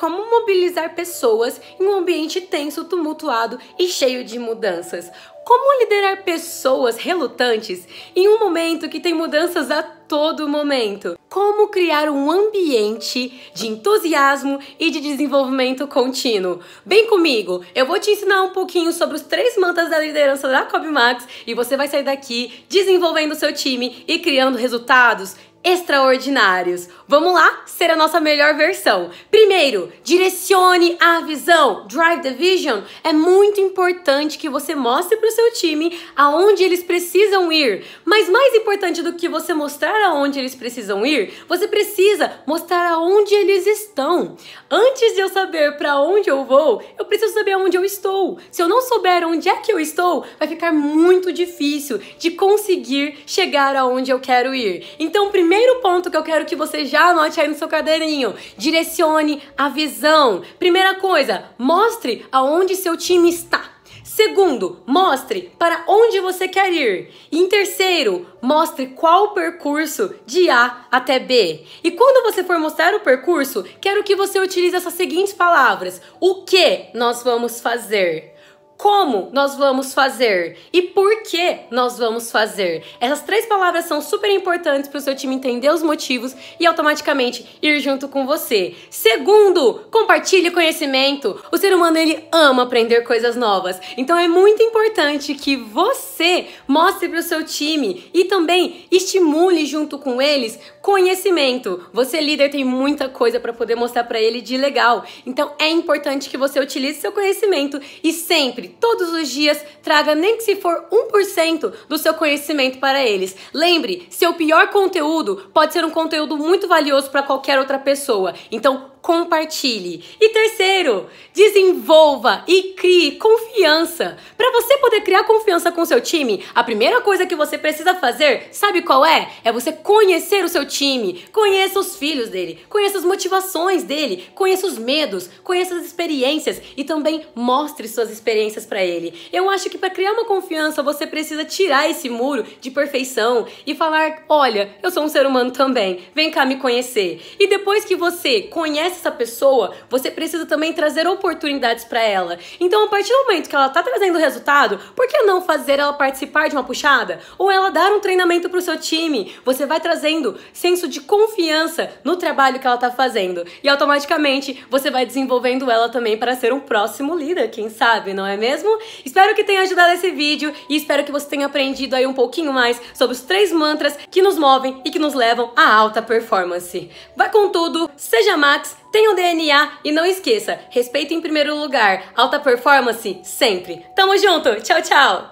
como mobilizar pessoas em um ambiente tenso, tumultuado e cheio de mudanças. Como liderar pessoas relutantes em um momento que tem mudanças a todo momento? Como criar um ambiente de entusiasmo e de desenvolvimento contínuo? Vem comigo, eu vou te ensinar um pouquinho sobre os três mantas da liderança da Cobb e você vai sair daqui desenvolvendo seu time e criando resultados extraordinários. Vamos lá ser a nossa melhor versão. Primeiro, direcione a visão. Drive the vision. É muito importante que você mostre para o seu time aonde eles precisam ir. Mas mais importante do que você mostrar aonde eles precisam ir, você precisa mostrar aonde eles estão. Antes de eu saber para onde eu vou, eu preciso saber aonde eu estou. Se eu não souber onde é que eu estou, vai ficar muito difícil de conseguir chegar aonde eu quero ir. Então, primeiro primeiro ponto que eu quero que você já anote aí no seu caderninho: direcione a visão. Primeira coisa, mostre aonde seu time está. Segundo, mostre para onde você quer ir. E em terceiro, mostre qual o percurso de A até B. E quando você for mostrar o percurso, quero que você utilize essas seguintes palavras: o que nós vamos fazer? como nós vamos fazer e por que nós vamos fazer. Essas três palavras são super importantes para o seu time entender os motivos e automaticamente ir junto com você. Segundo, compartilhe conhecimento. O ser humano ele ama aprender coisas novas, então é muito importante que você mostre para o seu time e também estimule junto com eles conhecimento. Você líder tem muita coisa para poder mostrar para ele de legal, então é importante que você utilize seu conhecimento e sempre todos os dias, traga nem que se for 1% do seu conhecimento para eles. Lembre, seu pior conteúdo pode ser um conteúdo muito valioso para qualquer outra pessoa. Então, compartilhe. E terceiro, desenvolva e crie confiança. Para você poder criar confiança com seu time, a primeira coisa que você precisa fazer, sabe qual é? É você conhecer o seu time, conheça os filhos dele, conheça as motivações dele, conheça os medos, conheça as experiências e também mostre suas experiências para ele. Eu acho que para criar uma confiança, você precisa tirar esse muro de perfeição e falar: "Olha, eu sou um ser humano também. Vem cá me conhecer". E depois que você conhece conhece essa pessoa, você precisa também trazer oportunidades para ela. Então, a partir do momento que ela tá trazendo resultado, por que não fazer ela participar de uma puxada? Ou ela dar um treinamento pro seu time? Você vai trazendo senso de confiança no trabalho que ela tá fazendo. E automaticamente você vai desenvolvendo ela também para ser um próximo líder, quem sabe, não é mesmo? Espero que tenha ajudado esse vídeo e espero que você tenha aprendido aí um pouquinho mais sobre os três mantras que nos movem e que nos levam à alta performance. Vai com tudo, seja Max Tenha o DNA e não esqueça, respeito em primeiro lugar, alta performance sempre. Tamo junto, tchau, tchau!